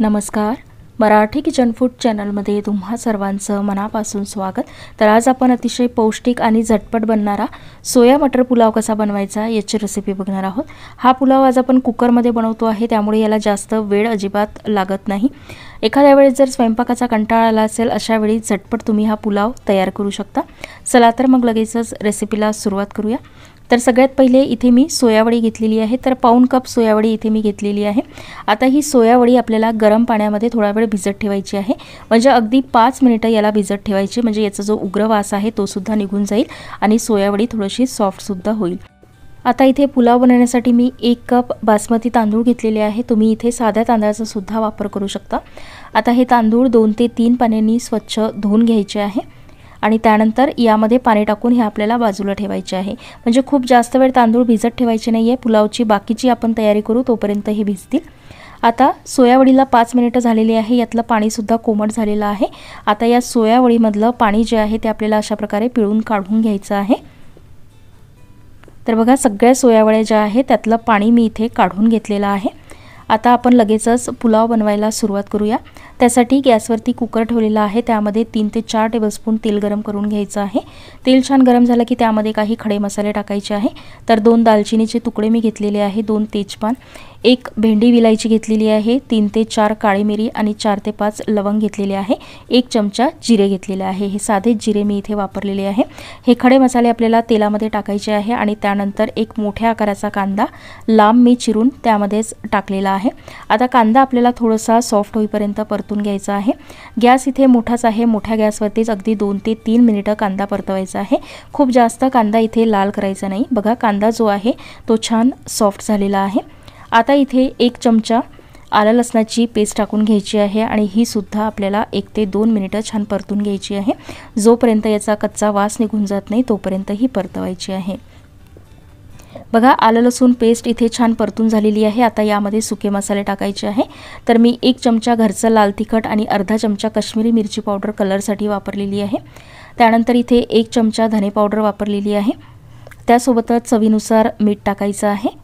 नमस्कार Marathi kitchen food चॅनलमध्ये तुम्हा सर्वांचं मनापासून स्वागत तर आज आपण अतिशय पौष्टिक आणि झटपट बनणारा सोया मटर पुलाव कसा बनवायचा याची रेसिपी बघणार आहोत हा पुलाव आज आपण कुकरमध्ये बनवतो आहे त्यामुळे याला जास्त वेळ अजिबात लागत नाही एखाद्या वेळेस जर स्वयंपाकाचा कंटाळा आला असेल अशा वेळी झटपट तुम्ही हा पुलाव तयार करू शकता चला तर मग लगेचच रेसिपीला सुरुवात करूया तर सगळ्यात पहिले इथे मी सोयावडी घेतलेली आहे तर पाऊन कप सोयावडी इथे मी घेतलेली आहे आता ही सोयावडी आपल्याला गरम पाण्यामध्ये थोडा वेळ भिजत ठेवायची आहे म्हणजे अगदी पाच मिनिटं याला भिजत ठेवायची म्हणजे याचा जो उग्र वास आहे तोसुद्धा निघून जाईल आणि सोयावडी थोडीशी सॉफ्टसुद्धा होईल आता इथे पुलाव बनवण्यासाठी मी एक कप बासमती तांदूळ घेतलेले आहे तुम्ही इथे साध्या तांदळाचा सुद्धा वापर करू शकता आता हे तांदूळ दोन ते तीन पाण्यांनी स्वच्छ धुवून घ्यायचे आहे आणि त्यानंतर यामध्ये पाणी टाकून हे आपल्याला बाजूला ठेवायचे आहे म्हणजे खूप जास्त वेळ तांदूळ भिजत ठेवायचे नाही आहे पुलावची बाकीची आपण तयारी करू तोपर्यंत हे भिजतील आता सोयावळीला पाच मिनिटं झालेली आहे यातलं पाणीसुद्धा कोमट झालेलं आहे आता या सोयावळीमधलं पाणी जे आहे ते आपल्याला अशा प्रकारे पिळून काढून घ्यायचं आहे तर बघा सगळ्या सोयावळ्या ज्या आहेत त्यातलं पाणी मी इथे काढून घेतलेलं आहे आता आपण लगेचच पुलाव बनवायला सुरुवात करूया त्यासाठी गॅसवरती कुकर ठेवलेला आहे त्यामध्ये तीन ते चार टेबलस्पून तेल गरम करून घ्यायचं आहे तेल छान गरम झालं की त्यामध्ये काही खडे मसाले टाकायचे आहे तर दोन दालचिनीचे तुकडे मी घेतलेले आहे दोन तेजपान एक भेंडी विलायची घेतलेली आहे तीन ते चार काळी मिरी आणि चार ते पाच लवंग घेतलेले आहे एक चमचा जिरे घेतलेले आहे हे साधे जिरे मी इथे वापरलेले आहे हे खडे मसाले आपल्याला तेलामध्ये टाकायचे आहे आणि त्यानंतर एक मोठ्या आकाराचा कांदा लांब मी चिरून त्यामध्येच टाकलेला आहे आता कांदा आपल्याला थोडासा सॉफ्ट होईपर्यंत परतून घ्यायचा आहे गॅस इथे मोठाच आहे मोठ्या गॅसवरतीच अगदी दोन ते तीन मिनिटं कांदा परतवायचा आहे खूप जास्त कांदा इथे लाल करायचा नाही बघा कांदा जो आहे तो छान सॉफ्ट झालेला आहे आता इथे एक चमचा आलं लसणाची पेस्ट टाकून घ्यायची आहे आणि ही सुद्धा आपल्याला एक ते दोन मिनिटं छान परतून घ्यायची आहे जोपर्यंत याचा कच्चा वास निघून जात नाही तोपर्यंत ही परतवायची आहे बघा आलं लसूण पेस्ट इथे छान परतून झालेली आहे आता यामध्ये सुके मसाले टाकायचे आहे तर मी एक चमचा घरचं लाल तिखट आणि अर्धा चमचा कश्मीरी मिरची पावडर कलरसाठी वापरलेली आहे त्यानंतर इथे एक चमचा धने पावडर वापरलेली आहे त्यासोबतच चवीनुसार मीठ टाकायचं आहे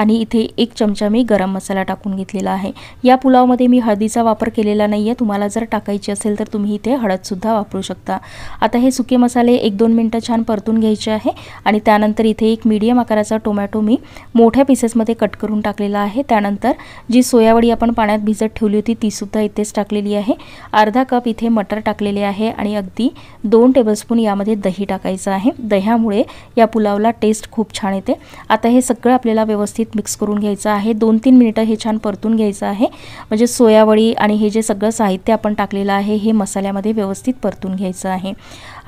आणि इथे एक चमचा मी गरम मसाला टाकून घेतलेला आहे या पुलावमध्ये मी हळदीचा वापर केलेला नाही आहे तुम्हाला जर टाकायची असेल तर तुम्ही इथे हळदसुद्धा वापरू शकता आता हे सुके मसाले एक दोन मिनटं छान परतून घ्यायचे आहे आणि त्यानंतर इथे एक मीडियम आकाराचा टोमॅटो मी मोठ्या पीसेसमध्ये कट करून टाकलेला आहे त्यानंतर जी सोयावडी आपण पाण्यात भिजत ठेवली होती तीसुद्धा इथेच टाकलेली आहे अर्धा कप इथे मटर टाकलेले आहे आणि अगदी दोन टेबलस्पून यामध्ये दही टाकायचं आहे दह्यामुळे या पुलावला टेस्ट खूप छान येते आता हे सगळं आपल्याला व्यवस्थित मिक्स करून घ्यायचं आहे दोन तीन मिनिटं हे छान परतून घ्यायचं आहे म्हणजे सोयावळी आणि हे जे सगळं साहित्य आपण टाकलेलं आहे हे मसाल्यामध्ये व्यवस्थित परतून घ्यायचं आहे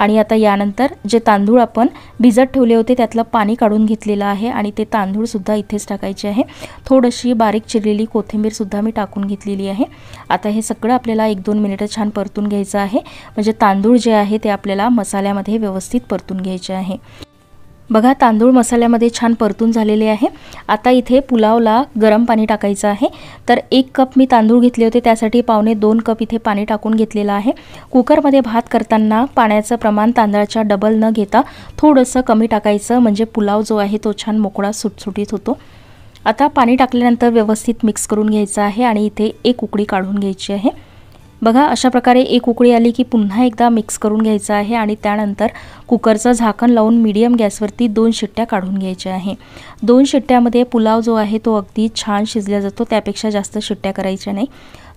आणि आता यानंतर जे तांदूळ आपण भिजत ठेवले होते त्यातलं पाणी काढून घेतलेलं आहे आणि ते तांदूळसुद्धा इथेच टाकायचे आहे थोडीशी बारीक चिरलेली कोथिंबीरसुद्धा मी टाकून घेतलेली आहे आता हे सगळं आपल्याला एक दोन मिनिटं छान परतून घ्यायचं आहे म्हणजे तांदूळ जे आहे ते आपल्याला मसाल्यामध्ये व्यवस्थित परतून घ्यायचे आहे बघा तांदूळ मसाल्यामध्ये छान परतून झालेले आहे आता इथे पुलावला गरम पाणी टाकायचं आहे तर एक कप मी तांदूळ घेतले होते त्यासाठी पावणे दोन कप इथे पाणी टाकून घेतलेलं आहे कुकरमध्ये भात करताना पाण्याचं प्रमाण तांदळाच्या डबल न घेता थोडंसं कमी टाकायचं म्हणजे पुलाव जो आहे तो छान मोकळा सुटसुटीत होतो आता पाणी टाकल्यानंतर व्यवस्थित मिक्स करून घ्यायचं आहे आणि इथे एक उकडी काढून घ्यायची आहे बघा अशा प्रकारे एक उकळी आली की पुन्हा एकदा मिक्स करून घ्यायचं आहे आणि त्यानंतर कुकरचं झाकण लावून मीडियम गॅसवरती दोन शिट्ट्या काढून घ्यायच्या आहे दोन शिट्ट्यामध्ये पुलाव जो आहे तो अगदी छान शिजला जातो त्यापेक्षा जास्त शिट्ट्या करायच्या नाही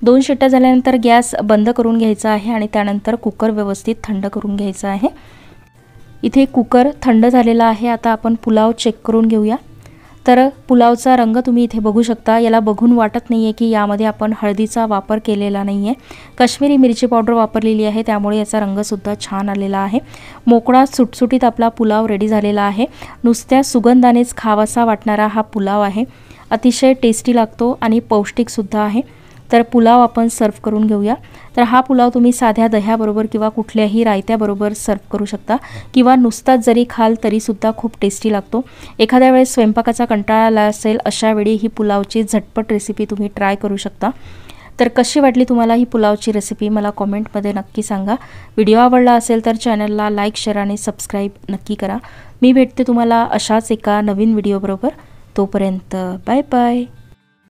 दोन शिट्ट्या झाल्यानंतर गॅस बंद करून घ्यायचा आहे आणि त्यानंतर कुकर व्यवस्थित थंड करून घ्यायचा आहे इथे कुकर थंड झालेला आहे आता आपण पुलाव चेक करून घेऊया तर पुलावचा रंग तुम्ही इथे बघू शकता याला बघून वाटत नाही आहे की यामध्ये आपण हळदीचा वापर केलेला नाही आहे कश्मीरी मिरची पावडर वापरलेली आहे त्यामुळे याचा रंगसुद्धा छान आलेला आहे मोकळा सुटसुटीत आपला पुलाव रेडी झालेला आहे नुसत्या सुगंधानेच खावासा वाटणारा हा पुलाव आहे अतिशय टेस्टी लागतो आणि पौष्टिकसुद्धा आहे तर पुलाव आपण सर्व करून घेऊया तर हा पुलाव तुम्ही साध्या दह्याबरोबर किंवा कुठल्याही रायत्याबरोबर सर्व करू शकता किंवा नुसताच जरी खाल तरीसुद्धा खूप टेस्टी लागतो एखाद्या वेळेस स्वयंपाकाचा कंटाळा आला असेल अशावेळी ही पुलावची झटपट रेसिपी तुम्ही ट्राय करू शकता तर कशी वाटली तुम्हाला ही पुलावची रेसिपी मला कॉमेंटमध्ये नक्की सांगा व्हिडिओ आवडला असेल तर चॅनलला लाईक शेअर आणि सबस्क्राईब नक्की करा मी भेटते तुम्हाला अशाच एका नवीन व्हिडिओबरोबर तोपर्यंत बाय बाय